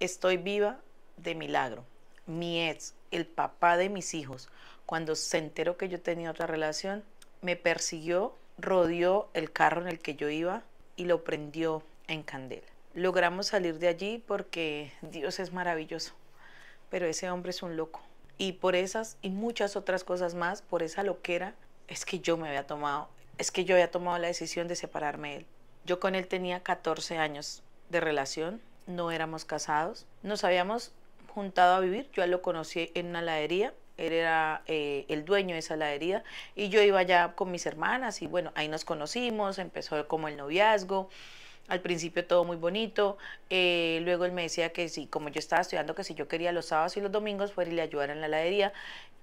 Estoy viva de milagro. Mi ex, el papá de mis hijos, cuando se enteró que yo tenía otra relación, me persiguió, rodeó el carro en el que yo iba y lo prendió en candela. Logramos salir de allí porque Dios es maravilloso, pero ese hombre es un loco. Y por esas y muchas otras cosas más, por esa loquera, es que yo me había tomado, es que yo había tomado la decisión de separarme de él. Yo con él tenía 14 años de relación, no éramos casados, nos habíamos juntado a vivir, yo lo conocí en una heladería, él era eh, el dueño de esa heladería y yo iba allá con mis hermanas y bueno, ahí nos conocimos, empezó como el noviazgo, al principio todo muy bonito, eh, luego él me decía que si, como yo estaba estudiando, que si yo quería los sábados y los domingos fuera y le ayudara en la heladería,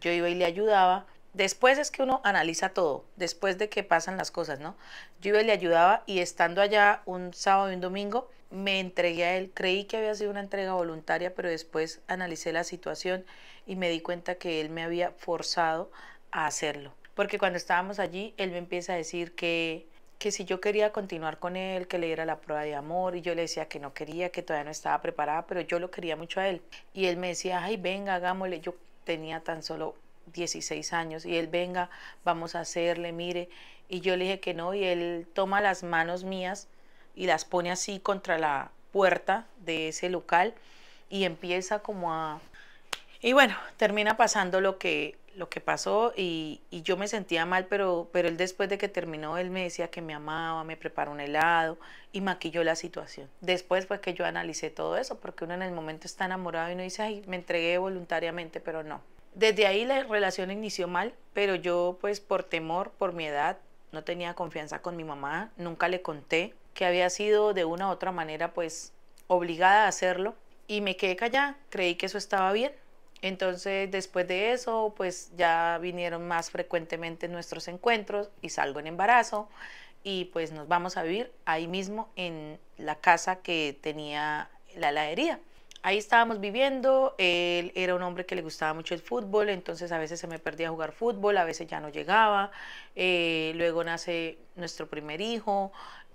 yo iba y le ayudaba, Después es que uno analiza todo, después de que pasan las cosas, ¿no? Yo le ayudaba y estando allá un sábado y un domingo, me entregué a él. Creí que había sido una entrega voluntaria, pero después analicé la situación y me di cuenta que él me había forzado a hacerlo. Porque cuando estábamos allí, él me empieza a decir que que si yo quería continuar con él, que le diera la prueba de amor, y yo le decía que no quería, que todavía no estaba preparada, pero yo lo quería mucho a él. Y él me decía, ay, venga, hagámosle. Yo tenía tan solo 16 años y él venga, vamos a hacerle, mire. Y yo le dije que no y él toma las manos mías y las pone así contra la puerta de ese local y empieza como a... Y bueno, termina pasando lo que, lo que pasó y, yo me sentía mal, pero, pero él después de que terminó, él me decía que me amaba, me preparó un helado y maquilló la situación. Después fue que yo analicé todo eso, porque uno en el momento está enamorado y uno dice, ay, me entregué voluntariamente, pero no. Desde ahí la relación inició mal, pero yo pues por temor, por mi edad, no tenía confianza con mi mamá, nunca le conté que había sido de una u otra manera pues obligada a hacerlo y me quedé callada, creí que eso estaba bien. Entonces después de eso pues ya vinieron más frecuentemente nuestros encuentros y salgo en embarazo y pues nos vamos a vivir ahí mismo en la casa que tenía la heladería ahí estábamos viviendo, él era un hombre que le gustaba mucho el fútbol, entonces a veces se me perdía jugar fútbol, a veces ya no llegaba, eh, luego nace nuestro primer hijo,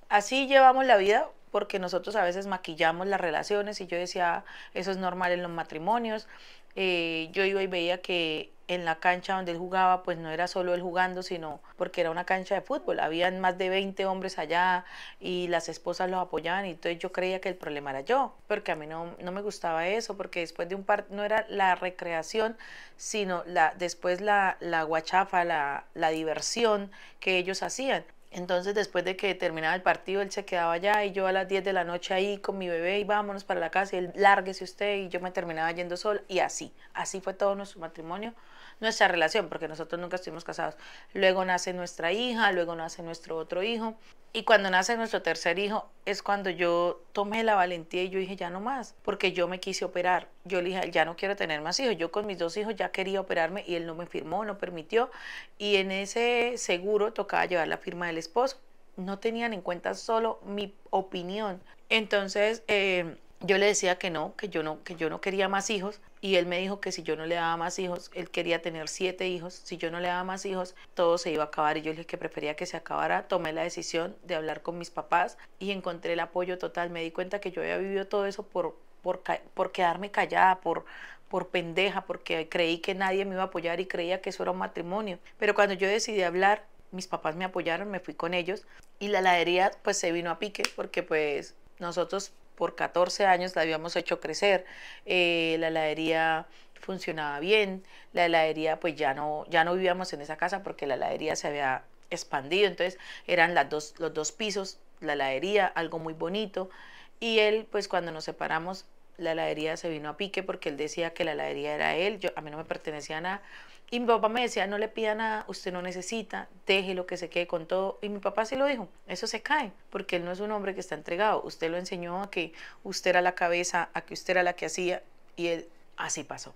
así llevamos la vida porque nosotros a veces maquillamos las relaciones y yo decía, ah, eso es normal en los matrimonios, eh, yo iba y veía que en la cancha donde él jugaba, pues no era solo él jugando, sino porque era una cancha de fútbol. Habían más de 20 hombres allá y las esposas los apoyaban y entonces yo creía que el problema era yo, porque a mí no, no me gustaba eso, porque después de un par, no era la recreación, sino la, después la, la guachafa, la, la diversión que ellos hacían. Entonces después de que terminaba el partido, él se quedaba allá y yo a las 10 de la noche ahí con mi bebé y vámonos para la casa y él lárguese usted y yo me terminaba yendo sola y así, así fue todo nuestro matrimonio nuestra relación, porque nosotros nunca estuvimos casados. Luego nace nuestra hija, luego nace nuestro otro hijo. Y cuando nace nuestro tercer hijo es cuando yo tomé la valentía y yo dije, ya no más, porque yo me quise operar. Yo le dije, ya no quiero tener más hijos. Yo con mis dos hijos ya quería operarme y él no me firmó, no permitió. Y en ese seguro tocaba llevar la firma del esposo. No tenían en cuenta solo mi opinión. Entonces, eh, yo le decía que no, que yo no, que yo no quería más hijos y él me dijo que si yo no le daba más hijos, él quería tener siete hijos, si yo no le daba más hijos, todo se iba a acabar y yo le dije que prefería que se acabara, tomé la decisión de hablar con mis papás y encontré el apoyo total, me di cuenta que yo había vivido todo eso por, por, por quedarme callada, por, por pendeja, porque creí que nadie me iba a apoyar y creía que eso era un matrimonio. Pero cuando yo decidí hablar, mis papás me apoyaron, me fui con ellos y la ladería pues se vino a pique porque pues nosotros por 14 años la habíamos hecho crecer, eh, la heladería funcionaba bien, la heladería pues ya no, ya no vivíamos en esa casa porque la heladería se había expandido, entonces eran las dos, los dos pisos, la heladería, algo muy bonito, y él pues cuando nos separamos la heladería se vino a pique porque él decía que la heladería era él, yo, a mí no me pertenecía nada. Y mi papá me decía, no le pida nada, usted no necesita, deje lo que se quede con todo. Y mi papá sí lo dijo, eso se cae, porque él no es un hombre que está entregado. Usted lo enseñó a que usted era la cabeza, a que usted era la que hacía, y él así pasó.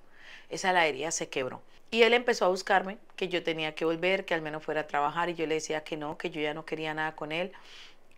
Esa heladería se quebró. Y él empezó a buscarme, que yo tenía que volver, que al menos fuera a trabajar, y yo le decía que no, que yo ya no quería nada con él.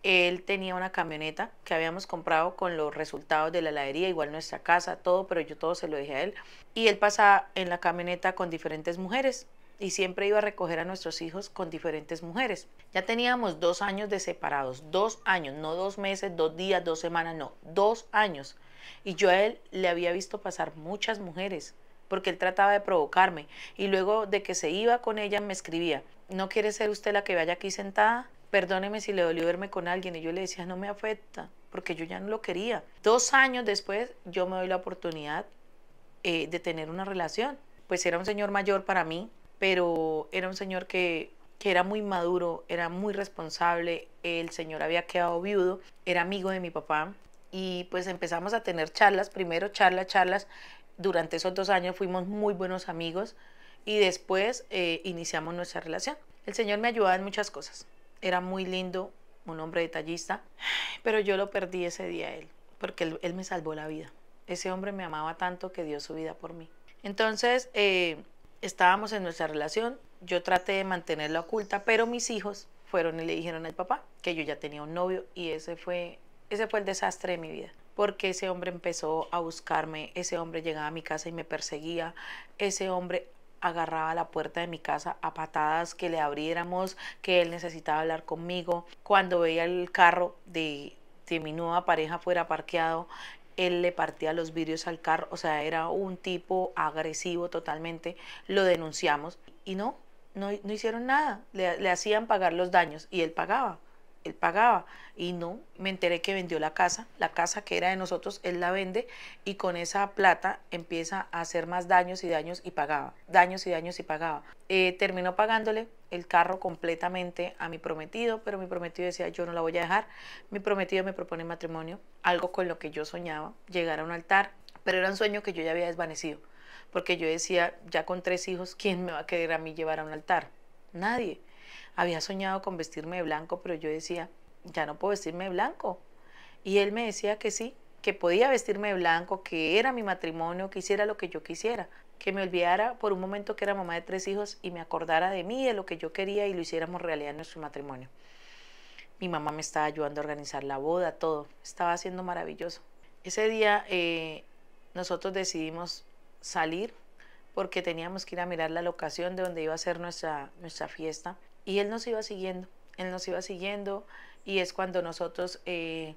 Él tenía una camioneta que habíamos comprado con los resultados de la heladería, igual nuestra casa, todo, pero yo todo se lo dejé a él. Y él pasaba en la camioneta con diferentes mujeres y siempre iba a recoger a nuestros hijos con diferentes mujeres. Ya teníamos dos años de separados, dos años, no dos meses, dos días, dos semanas, no, dos años. Y yo a él le había visto pasar muchas mujeres porque él trataba de provocarme y luego de que se iba con ella me escribía, ¿no quiere ser usted la que vaya aquí sentada? perdóneme si le dolió verme con alguien. Y yo le decía, no me afecta, porque yo ya no lo quería. Dos años después, yo me doy la oportunidad eh, de tener una relación. Pues era un señor mayor para mí, pero era un señor que, era muy maduro, era muy responsable. El señor había quedado viudo, era amigo de mi papá. Y pues empezamos a tener charlas, primero charlas, charlas. Durante esos dos años fuimos muy buenos amigos y después eh, iniciamos nuestra relación. El Señor me ayudaba en muchas cosas. Era muy lindo, un hombre detallista, pero yo lo perdí ese día a él, porque él, me salvó la vida. Ese hombre me amaba tanto que dio su vida por mí. Entonces, eh, estábamos en nuestra relación, yo traté de mantenerla oculta, pero mis hijos fueron y le dijeron al papá que yo ya tenía un novio y ese fue, ese fue el desastre de mi vida porque ese hombre empezó a buscarme, ese hombre llegaba a mi casa y me perseguía, ese hombre agarraba la puerta de mi casa a patadas que le abriéramos, que él necesitaba hablar conmigo. Cuando veía el carro de, de mi nueva pareja fuera parqueado, él le partía los vidrios al carro, o sea, era un tipo agresivo totalmente. Lo denunciamos y no, no, hicieron nada, le, le hacían pagar los daños y él pagaba él pagaba. Y no, me enteré que vendió la casa, la casa que era de nosotros, él la vende y con esa plata empieza a hacer más daños y daños y pagaba, daños y daños y pagaba. Eh, terminó pagándole el carro completamente a mi prometido, pero mi prometido decía yo no la voy a dejar. Mi prometido me propone matrimonio, algo con lo que yo soñaba, llegar a un altar, pero era un sueño que yo ya había desvanecido, porque yo decía ya con tres hijos, ¿quién me va a querer a mí llevar a un altar? Nadie. Había soñado con vestirme de blanco, pero yo decía, ya no puedo vestirme de blanco. Y él me decía que sí, que podía vestirme de blanco, que era mi matrimonio, que hiciera lo que yo quisiera, que me olvidara por un momento que era mamá de tres hijos y me acordara de mí, de lo que yo quería y lo hiciéramos realidad en nuestro matrimonio. Mi mamá me estaba ayudando a organizar la boda, todo. Estaba haciendo maravilloso. Ese día eh, nosotros decidimos salir porque teníamos que ir a mirar la locación de donde iba a ser nuestra, nuestra fiesta. Y Él nos iba siguiendo, Él nos iba siguiendo y es cuando nosotros eh,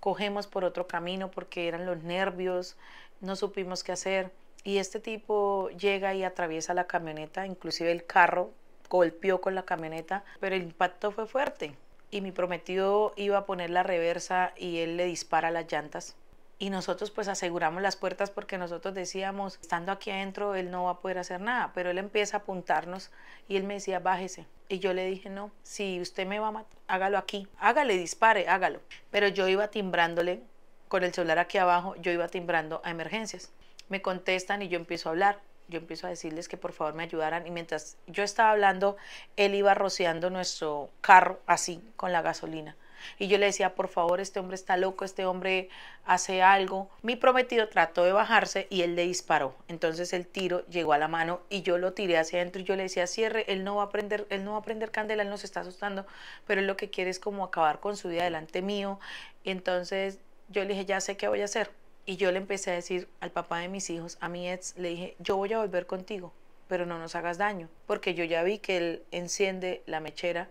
cogemos por otro camino porque eran los nervios, no supimos qué hacer. Y este tipo llega y atraviesa la camioneta, inclusive el carro golpeó con la camioneta, pero el impacto fue fuerte. Y mi prometido iba a poner la reversa y él le dispara las llantas y nosotros pues aseguramos las puertas porque nosotros decíamos, estando aquí adentro, él no va a poder hacer nada, pero él empieza a apuntarnos y él me decía, bájese. Y yo le dije, no, si usted me va a matar, hágalo aquí, hágale, dispare, hágalo. Pero yo iba timbrándole con el celular aquí abajo, yo iba timbrando a emergencias. Me contestan y yo empiezo a hablar yo empiezo a decirles que por favor me ayudaran y mientras yo estaba hablando, él iba rociando nuestro carro así con la gasolina. Y yo le decía, por favor, este hombre está loco, este hombre hace algo. Mi prometido trató de bajarse y él le disparó. Entonces el tiro llegó a la mano y yo lo tiré hacia adentro y yo le decía, cierre, él no va a prender, él no va a aprender candela, él nos está asustando, pero él lo que quiere es como acabar con su vida delante mío. Y entonces yo le dije, ya sé qué voy a hacer. Y yo le empecé a decir al papá de mis hijos, a mi ex, le dije, yo voy a volver contigo, pero no nos hagas daño, porque yo ya vi que él enciende la mechera,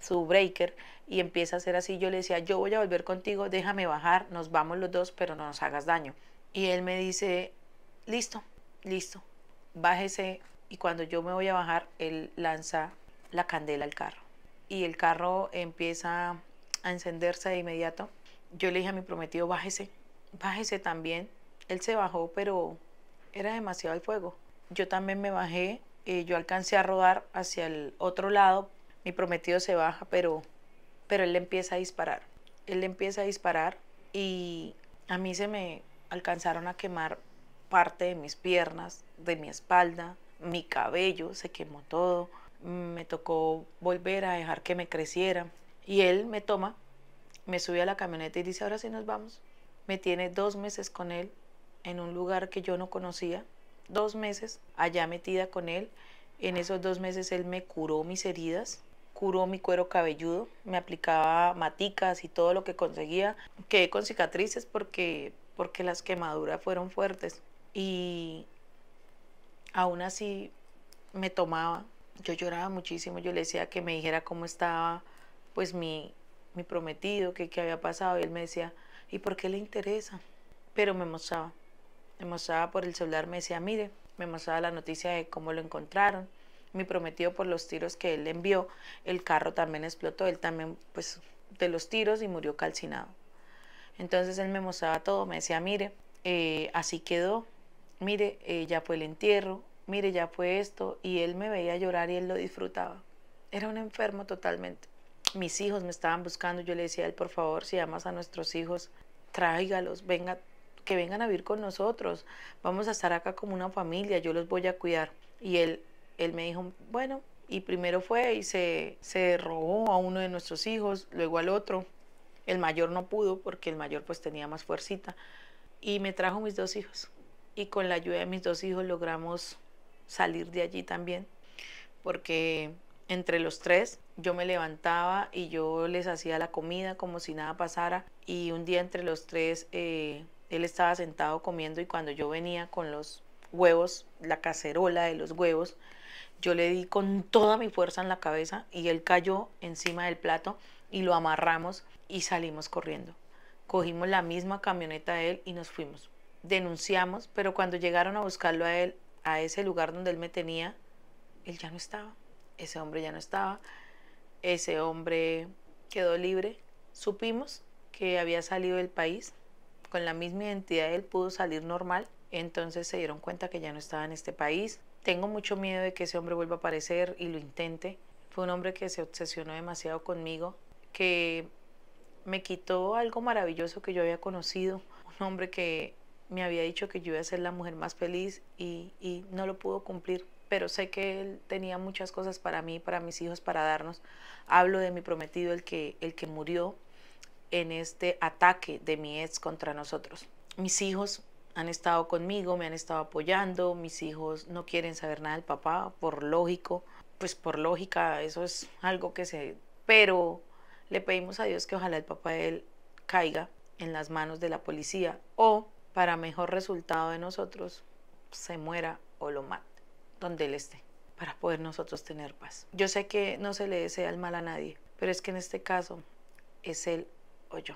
su breaker, y empieza a hacer así. Yo le decía, yo voy a volver contigo, déjame bajar, nos vamos los dos, pero no nos hagas daño. Y él me dice, listo, listo, bájese. Y cuando yo me voy a bajar, él lanza la candela al carro. Y el carro empieza a encenderse de inmediato. Yo le dije a mi prometido, bájese, bájese también. Él se bajó, pero era demasiado el fuego. Yo también me bajé, eh, yo alcancé a rodar hacia el otro lado. Mi prometido se baja, pero, pero él le empieza a disparar. Él le empieza a disparar y a mí se me alcanzaron a quemar parte de mis piernas, de mi espalda, mi cabello, se quemó todo. Me tocó volver a dejar que me creciera. Y él me toma, me sube a la camioneta y dice, ahora sí nos vamos me tiene dos meses con él en un lugar que yo no conocía, dos meses allá metida con él. En esos dos meses él me curó mis heridas, curó mi cuero cabelludo, me aplicaba maticas y todo lo que conseguía. Quedé con cicatrices porque, porque las quemaduras fueron fuertes y aún así me tomaba. Yo lloraba muchísimo, yo le decía que me dijera cómo estaba pues mi, mi prometido, qué había pasado y él me decía, ¿y por qué le interesa? Pero me mozaba, me mozaba por el celular, me decía, mire, me mozaba la noticia de cómo lo encontraron, mi prometido por los tiros que él le envió, el carro también explotó, él también, pues, de los tiros y murió calcinado. Entonces él me mozaba todo, me decía, mire, eh, así quedó, mire, eh, ya fue el entierro, mire, ya fue esto, y él me veía llorar y él lo disfrutaba. Era un enfermo totalmente. Mis hijos me estaban buscando, yo le decía él, por favor, si amas a nuestros hijos, tráigalos, venga, que vengan a vivir con nosotros, vamos a estar acá como una familia, yo los voy a cuidar. Y él, él me dijo, bueno, y primero fue y se, se robó a uno de nuestros hijos, luego al otro. El mayor no pudo porque el mayor pues tenía más fuercita y me trajo mis dos hijos. Y con la ayuda de mis dos hijos logramos salir de allí también, porque entre los tres. Yo me levantaba y yo les hacía la comida como si nada pasara. Y un día entre los tres, eh, él estaba sentado comiendo y cuando yo venía con los huevos, la cacerola de los huevos, yo le di con toda mi fuerza en la cabeza y él cayó encima del plato y lo amarramos y salimos corriendo. Cogimos la misma camioneta de él y nos fuimos. Denunciamos, pero cuando llegaron a buscarlo a él, a ese lugar donde él me tenía, él ya no estaba. Ese hombre ya no estaba. Ese hombre quedó libre. Supimos que había salido del país. Con la misma identidad él pudo salir normal. Entonces se dieron cuenta que ya no estaba en este país. Tengo mucho miedo de que ese hombre vuelva a aparecer y lo intente. Fue un hombre que se obsesionó demasiado conmigo, que me quitó algo maravilloso que yo había conocido. Un hombre que me había dicho que yo iba a ser la mujer más feliz y, no lo pudo cumplir pero sé que él tenía muchas cosas para mí, para mis hijos, para darnos. Hablo de mi prometido, el que, el que murió en este ataque de mi ex contra nosotros. Mis hijos han estado conmigo, me han estado apoyando, mis hijos no quieren saber nada del papá, por lógico, pues por lógica, eso es algo que se... Pero le pedimos a Dios que ojalá el papá de él caiga en las manos de la policía o, para mejor resultado de nosotros, se muera o lo mate donde Él esté, para poder nosotros tener paz. Yo sé que no se le desea el mal a nadie, pero es que en este caso es Él o yo.